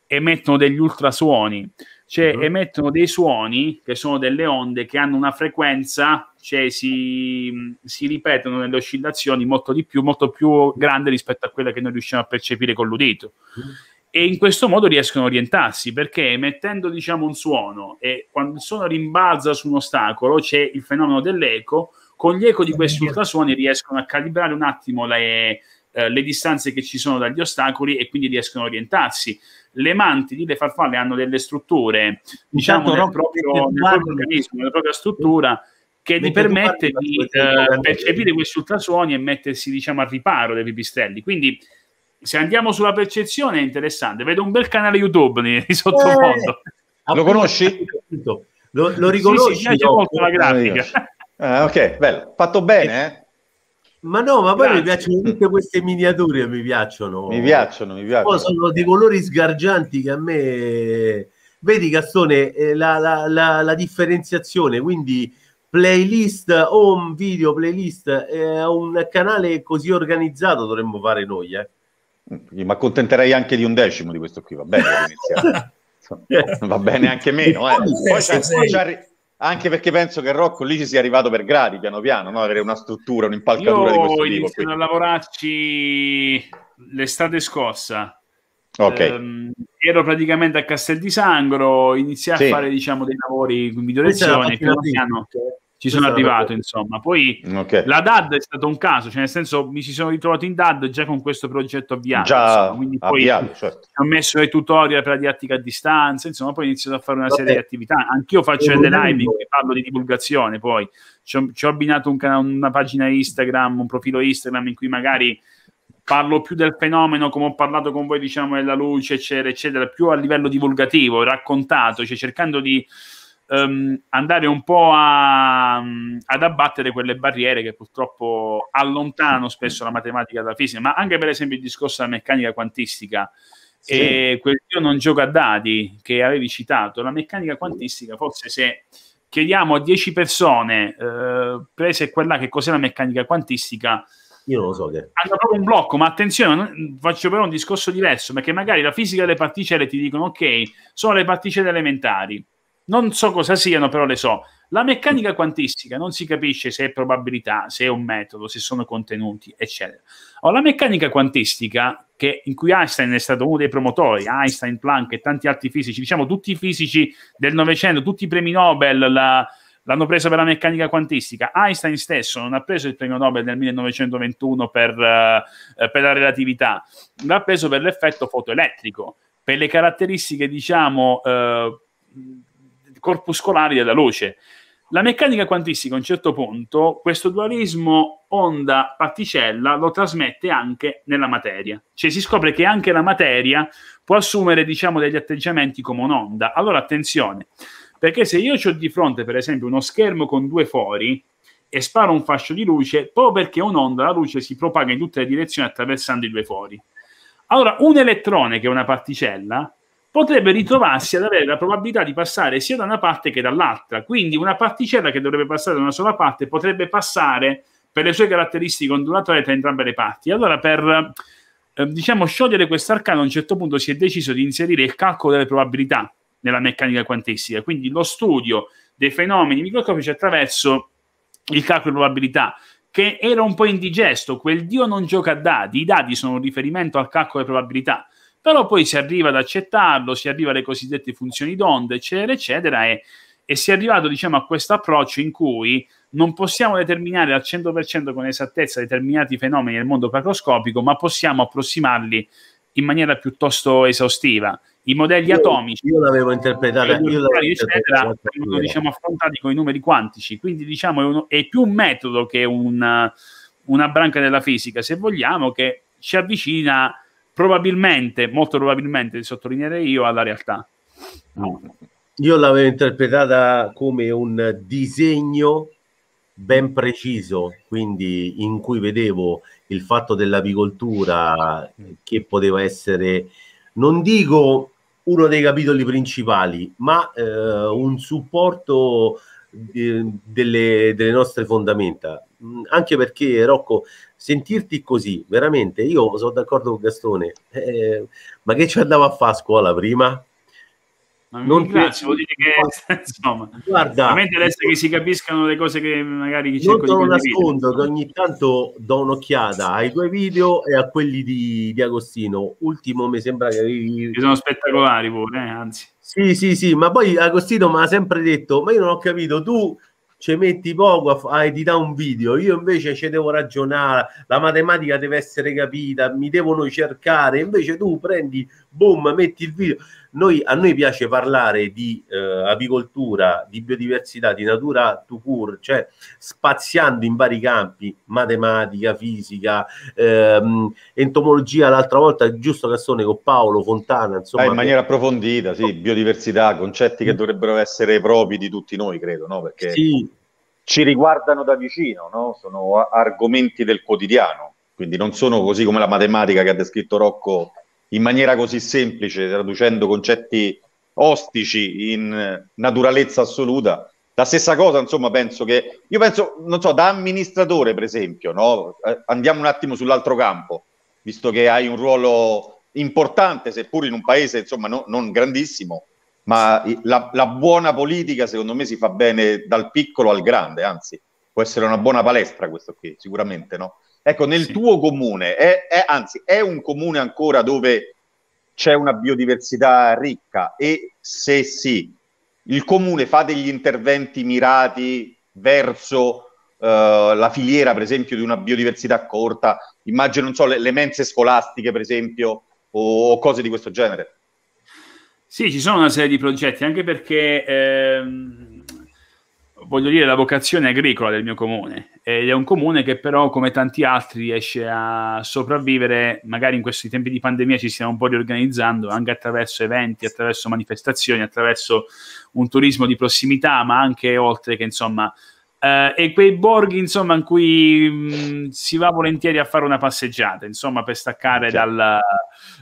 emettono degli ultrasuoni, cioè uh-huh. emettono dei suoni che sono delle onde che hanno una frequenza, cioè si, si ripetono nelle oscillazioni molto di più, molto più grande rispetto a quella che noi riusciamo a percepire con l'udito. Uh-huh e in questo modo riescono a orientarsi perché mettendo diciamo un suono e quando il suono rimbalza su un ostacolo c'è il fenomeno dell'eco con gli eco di questi ultrasuoni riescono a calibrare un attimo le, eh, le distanze che ci sono dagli ostacoli e quindi riescono a orientarsi le mantidi, le farfalle hanno delle strutture diciamo Intanto, nel, proprio, nel proprio organismo, nella propria struttura che gli permette di eh, percepire questi ultrasuoni e mettersi diciamo al riparo dei pipistrelli quindi se andiamo sulla percezione è interessante. Vedo un bel canale YouTube di, sottofondo. Eh, lo conosci? Lo, lo riconosci? Sì, sì, piace no, molto la eh, grafica. Ah, ok, bello. Fatto bene, eh? Ma no, ma poi Grazie. mi piacciono tutte queste miniature, mi piacciono. Mi piacciono, mi piacciono. Poi sono dei colori sgargianti che a me... Vedi Castone, eh, la, la, la, la differenziazione, quindi playlist, o un video playlist, eh, un canale così organizzato dovremmo fare noi, eh. Mi mm, accontenterei anche di un decimo di questo qui, va bene va bene anche meno. Eh. Poi c'è, c'è, anche perché penso che Rocco lì ci sia arrivato per gradi piano piano, no? avere una struttura, un'impalcatura Io di questo tipo. Io a lavorarci l'estate scorsa. Okay. Ehm, ero praticamente a Castel di Sangro, iniziai sì. a fare diciamo, dei lavori in video lezione, piano piano. Che ci sono arrivato, insomma. Poi okay. la DAD è stato un caso, cioè nel senso mi si sono ritrovato in DAD già con questo progetto avviato. Già insomma. quindi avviato, certo. ho messo i tutorial per la didattica a distanza, insomma, poi ho iniziato a fare una serie di attività. Anch'io faccio delle live in cui parlo di divulgazione, poi ci ho, ci ho abbinato un canale, una pagina Instagram, un profilo Instagram in cui magari parlo più del fenomeno come ho parlato con voi diciamo della luce eccetera eccetera più a livello divulgativo raccontato cioè cercando di um, andare un po' a, um, ad abbattere quelle barriere che purtroppo allontanano spesso la matematica dalla fisica, ma anche per esempio il discorso della meccanica quantistica. Sì. E io non gioco a dadi che avevi citato, la meccanica quantistica, forse se chiediamo a 10 persone eh, prese quella che cos'è la meccanica quantistica, io non lo so che. Hanno proprio un blocco, ma attenzione, faccio però un discorso diverso, perché magari la fisica delle particelle ti dicono ok, sono le particelle elementari non so cosa siano, però le so. La meccanica quantistica non si capisce se è probabilità, se è un metodo, se sono contenuti, eccetera. Allora, la meccanica quantistica, che, in cui Einstein è stato uno dei promotori, Einstein, Planck e tanti altri fisici, diciamo tutti i fisici del Novecento, tutti i premi Nobel la, l'hanno preso per la meccanica quantistica. Einstein stesso non ha preso il premio Nobel nel 1921 per, uh, per la relatività, l'ha preso per l'effetto fotoelettrico, per le caratteristiche, diciamo... Uh, corpuscolari della luce. La meccanica quantistica a un certo punto questo dualismo onda-particella lo trasmette anche nella materia, cioè si scopre che anche la materia può assumere diciamo, degli atteggiamenti come un'onda. Allora attenzione, perché se io ho di fronte per esempio uno schermo con due fori e sparo un fascio di luce, proprio perché un'onda, la luce si propaga in tutte le direzioni attraversando i due fori. Allora un elettrone che è una particella potrebbe ritrovarsi ad avere la probabilità di passare sia da una parte che dall'altra. Quindi una particella che dovrebbe passare da una sola parte potrebbe passare per le sue caratteristiche ondulatorie tra entrambe le parti. Allora, per eh, diciamo, sciogliere questo arcano, a un certo punto si è deciso di inserire il calcolo delle probabilità nella meccanica quantistica, quindi lo studio dei fenomeni microscopici attraverso il calcolo di probabilità che era un po' indigesto, quel Dio non gioca a dadi, i dadi sono un riferimento al calcolo delle probabilità però poi si arriva ad accettarlo, si arriva alle cosiddette funzioni d'onda, eccetera, eccetera, e, e si è arrivato diciamo, a questo approccio in cui non possiamo determinare al 100% con esattezza determinati fenomeni nel mondo macroscopico, ma possiamo approssimarli in maniera piuttosto esaustiva. I modelli io, atomici, io l'avevo interpretato, io l'avevo eccetera, vengono diciamo, affrontati con i numeri quantici, quindi diciamo è, uno, è più un metodo che una, una branca della fisica, se vogliamo, che ci avvicina probabilmente, molto probabilmente, sottolineerei io, alla realtà. No. Io l'avevo interpretata come un disegno ben preciso, quindi in cui vedevo il fatto dell'apicoltura che poteva essere, non dico uno dei capitoli principali, ma eh, un supporto eh, delle, delle, nostre fondamenta. Anche perché Rocco sentirti così, veramente, io sono d'accordo con Gastone, eh, ma che ci andava a fare a scuola prima? Ma non ringrazio, vuol dire che insomma, guarda, veramente adesso che si capiscano le cose che magari chi cerco non nascondo che ogni tanto do un'occhiata ai tuoi video e a quelli di, di Agostino. Ultimo mi sembra che Che sono spettacolari pure, eh, anzi. Sì, sì, sì, ma poi Agostino mi ha sempre detto, ma io non ho capito, tu ci metti poco a, a ah, editare un video, io invece ci devo ragionare, la matematica deve essere capita, mi devono cercare, invece tu prendi, boom, metti il video. Noi, a noi piace parlare di eh, avicoltura, di biodiversità, di natura to cure, cioè spaziando in vari campi, matematica, fisica, ehm, entomologia, l'altra volta giusto Cassone con Paolo Fontana, insomma. Ah, in maniera approfondita, sì, oh. biodiversità, concetti che dovrebbero essere propri di tutti noi, credo, no? Perché sì. ci riguardano da vicino, no? Sono argomenti del quotidiano, quindi non sono così come la matematica che ha descritto Rocco in maniera così semplice, traducendo concetti ostici in naturalezza assoluta. La stessa cosa, insomma, penso che io penso, non so, da amministratore, per esempio, no? Eh, andiamo un attimo sull'altro campo, visto che hai un ruolo importante, seppur in un paese, insomma, no, non grandissimo, ma la, la, buona politica, secondo me, si fa bene dal piccolo al grande, anzi, può essere una buona palestra questo qui, sicuramente, no? Ecco, nel sì. tuo comune, è, è, anzi, è un comune ancora dove c'è una biodiversità ricca e se sì, il comune fa degli interventi mirati verso uh, la filiera, per esempio, di una biodiversità corta, immagino, non so, le, le mense scolastiche, per esempio, o, o cose di questo genere. Sì, ci sono una serie di progetti, anche perché... Ehm voglio dire, la vocazione agricola del mio comune. Ed è un comune che però, come tanti altri, riesce a sopravvivere, magari in questi tempi di pandemia ci stiamo un po' riorganizzando, anche attraverso eventi, attraverso manifestazioni, attraverso un turismo di prossimità, ma anche oltre che, insomma, eh, e quei borghi insomma in cui mh, mm, si va volentieri a fare una passeggiata insomma per staccare certo. dal,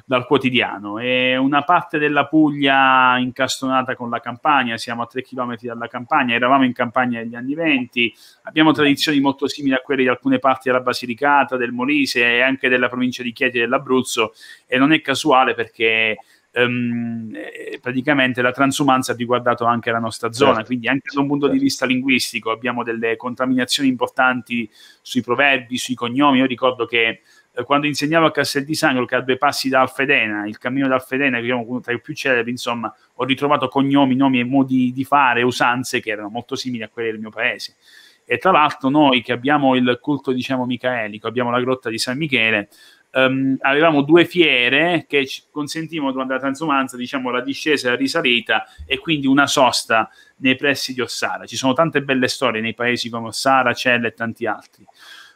dal, quotidiano e una parte della Puglia incastonata con la campagna, siamo a tre chilometri dalla campagna, eravamo in campagna negli anni venti, abbiamo tradizioni molto simili a quelle di alcune parti della Basilicata del Molise e anche della provincia di Chieti e dell'Abruzzo e non è casuale perché ehm, eh, praticamente la transumanza ha riguardato anche la nostra zona, certo. quindi anche da un punto certo. di vista linguistico abbiamo delle contaminazioni importanti sui proverbi, sui cognomi. Io ricordo che eh, quando insegnavo a Castel di Sangro, che a due passi da Alfedena, il cammino da Alfedena, che è uno tra i più celebri, insomma, ho ritrovato cognomi, nomi e modi di fare, usanze che erano molto simili a quelle del mio paese. E tra l'altro noi che abbiamo il culto, diciamo, micaelico, abbiamo la grotta di San Michele, um, avevamo due fiere che ci consentivano durante la transumanza diciamo, la discesa e la risalita e quindi una sosta nei pressi di Ossara. Ci sono tante belle storie nei paesi come Ossara, Celle e tanti altri.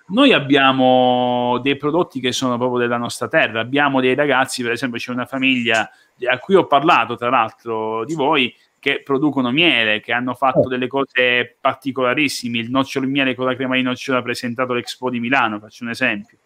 Noi abbiamo dei prodotti che sono proprio della nostra terra, abbiamo dei ragazzi, per esempio c'è una famiglia a cui ho parlato tra l'altro di voi, che producono miele, che hanno fatto eh. delle cose particolarissime, il nocciolo miele con la crema di nocciola presentato all'Expo di Milano, faccio un esempio.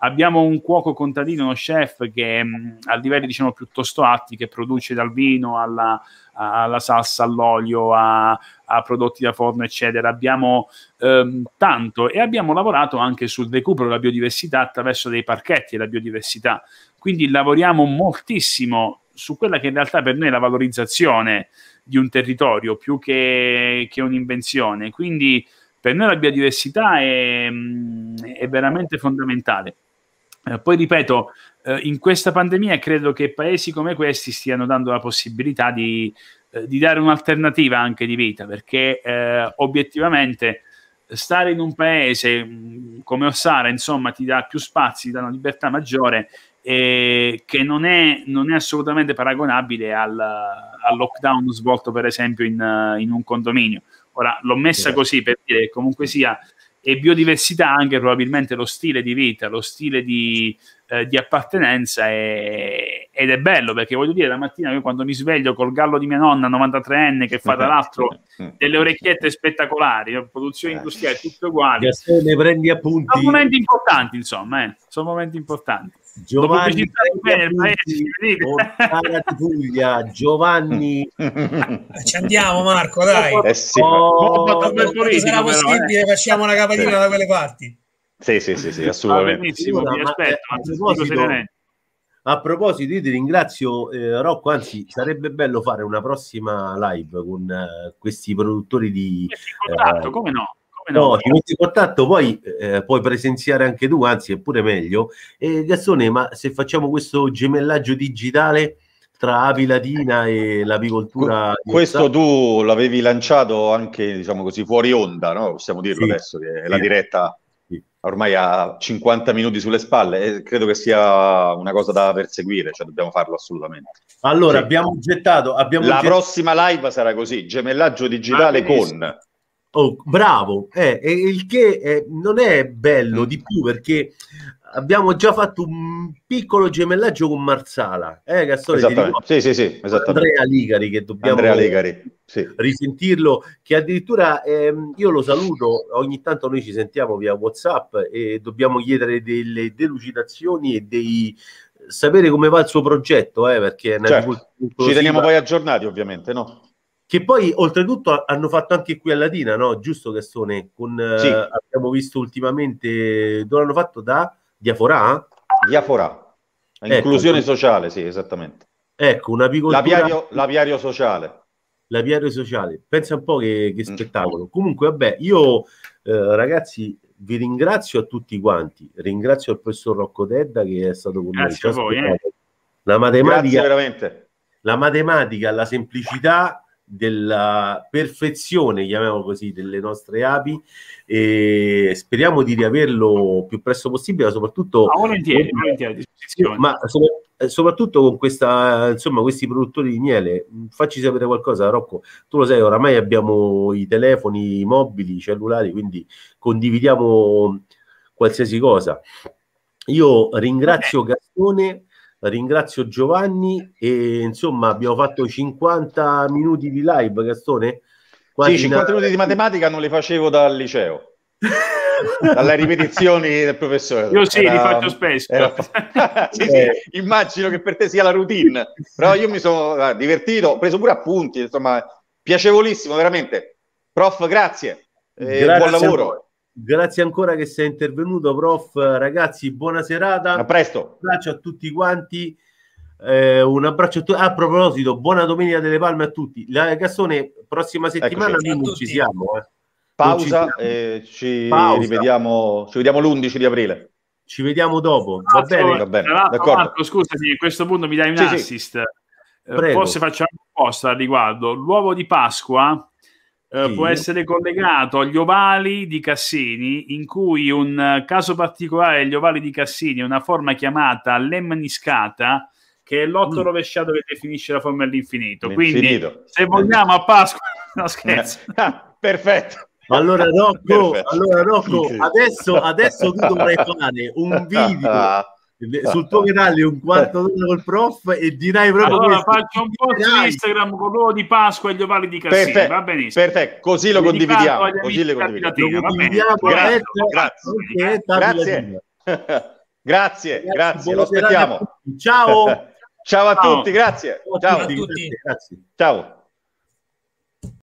Abbiamo un cuoco contadino, uno chef che mm, a livelli diciamo piuttosto alti, che produce dal vino alla, alla salsa, all'olio, a, a, prodotti da forno, eccetera. Abbiamo ehm, tanto e abbiamo lavorato anche sul recupero della biodiversità attraverso dei parchetti della biodiversità. Quindi lavoriamo moltissimo su quella che in realtà per noi è la valorizzazione di un territorio più che, che un'invenzione. Quindi per noi la biodiversità è, mm, è veramente fondamentale. Eh, poi ripeto, eh, in questa pandemia credo che paesi come questi stiano dando la possibilità di, eh, di dare un'alternativa anche di vita, perché eh, obiettivamente stare in un paese mm, come Ossara, insomma, ti dà più spazi, ti dà una libertà maggiore eh, che non è, non è, assolutamente paragonabile al, al, lockdown svolto per esempio in, in un condominio. Ora l'ho messa certo. così per dire che comunque sia e biodiversità anche probabilmente lo stile di vita, lo stile di, eh, di appartenenza è, ed è bello perché voglio dire la mattina io quando mi sveglio col gallo di mia nonna 93enne che fa tra l'altro delle orecchiette spettacolari, produzione eh. industriale, tutto uguale. Ne prendi appunti. Sono momenti importanti insomma, eh. sono momenti importanti. Giovanni Ferma, eh, Puglia, Giovanni. Eh, ci andiamo, Marco. Dai, eh sì. oh, oh, politico, sarà eh. possibile, eh. facciamo una capatina sì. da quelle parti. Sì, sì, sì, sì assolutamente. Ah, Mi aspetto. A proposito, io ti ringrazio eh, Rocco, anzi sarebbe bello fare una prossima live con eh, questi produttori di... Contatto, come no? No, ti metti in contatto, poi eh, puoi presenziare anche tu, anzi è pure meglio. Eh, Gassone, ma se facciamo questo gemellaggio digitale tra api latina e l'apicoltura... Questo tu l'avevi lanciato anche, diciamo così, fuori onda, no? Possiamo dirlo sì, adesso, che è sì. la diretta ormai ha 50 minuti sulle spalle e credo che sia una cosa da perseguire, cioè dobbiamo farlo assolutamente. Allora, sì. abbiamo gettato... Abbiamo la gettato... prossima live sarà così, gemellaggio digitale ah, con... Oh, bravo, eh, il che eh, non è bello mm. di più perché abbiamo già fatto un piccolo gemellaggio con Marsala, eh, Castore, sì, sì, sì, Andrea Ligari che dobbiamo Ligari, sì. risentirlo, che addirittura ehm, io lo saluto, ogni tanto noi ci sentiamo via Whatsapp e dobbiamo chiedere delle delucidazioni e dei eh, sapere come va il suo progetto, eh, perché certo. ci teniamo poi aggiornati ovviamente, no? che poi oltretutto hanno fatto anche qui a Latina, no? Giusto Gastone? Con, eh, sì. eh, abbiamo visto ultimamente dove l'hanno fatto da Diaforà? Diaforà, ecco, sociale, sì, esattamente. Ecco, un apicoltura... L'aviario, l'aviario sociale. L'aviario sociale, pensa un po' che, che mm. spettacolo. Mm. Comunque, vabbè, io eh, ragazzi vi ringrazio a tutti quanti, ringrazio il professor Rocco Tedda che è stato con Grazie noi. a voi. Eh. La matematica, Grazie, veramente. La matematica, la semplicità della perfezione, chiamiamolo così, delle nostre api e speriamo di riaverlo più presto possibile, ma soprattutto, ah, volentieri, volentieri, ma soprattutto con questa, insomma, questi produttori di miele. Facci sapere qualcosa, Rocco. Tu lo sai, oramai abbiamo i telefoni i mobili, i cellulari, quindi condividiamo qualsiasi cosa. Io ringrazio Gastone ringrazio Giovanni e insomma abbiamo fatto 50 minuti di live, Gastone. Quasi sì, 50 minuti di matematica non li facevo dal liceo. dalle ripetizioni del professore. Io sì, era, li faccio spesso. Era... sì, sì, immagino che per te sia la routine, però io mi sono ah, divertito, ho preso pure appunti, insomma, piacevolissimo, veramente. Prof, grazie, eh, grazie buon lavoro. Grazie ancora che sei intervenuto, prof. Ragazzi, buona serata. A presto. Un abbraccio a tutti quanti. Eh, un abbraccio a tutti. A proposito, buona domenica delle palme a tutti. La Cassone, prossima settimana Eccoci. noi non ci siamo. Eh. Pausa, e ci, Pausa. rivediamo. Ci vediamo l'11 di aprile. Ci vediamo dopo. Va bene, va bene. D'accordo. Marco, scusami, a questo punto mi dai un sì, assist. Sì. Eh, forse facciamo una post riguardo. L'uovo di Pasqua eh, può essere collegato agli ovali di Cassini, in cui un eh, caso particolare degli ovali di Cassini è una forma chiamata lemniscata, che è l'otto mm. rovesciato che definisce la forma all'infinito. Quindi, se vogliamo a Pasqua, no scherzo. Eh, ah, perfetto. Allora Rocco, allora, Rocco adesso, adesso tu dovrai fare un video Ah, sul tuo ah. canale un quarto eh. d'ora col prof e dirai proprio allora questo. faccio un post su Instagram con l'uovo di Pasqua e gli ovali di Cassini perfetto, va benissimo perfetto così lo condividiamo così lo condividiamo eh, eh, grazie grazie grazie grazie, grazie. lo aspettiamo ciao ciao a tutti grazie ciao ciao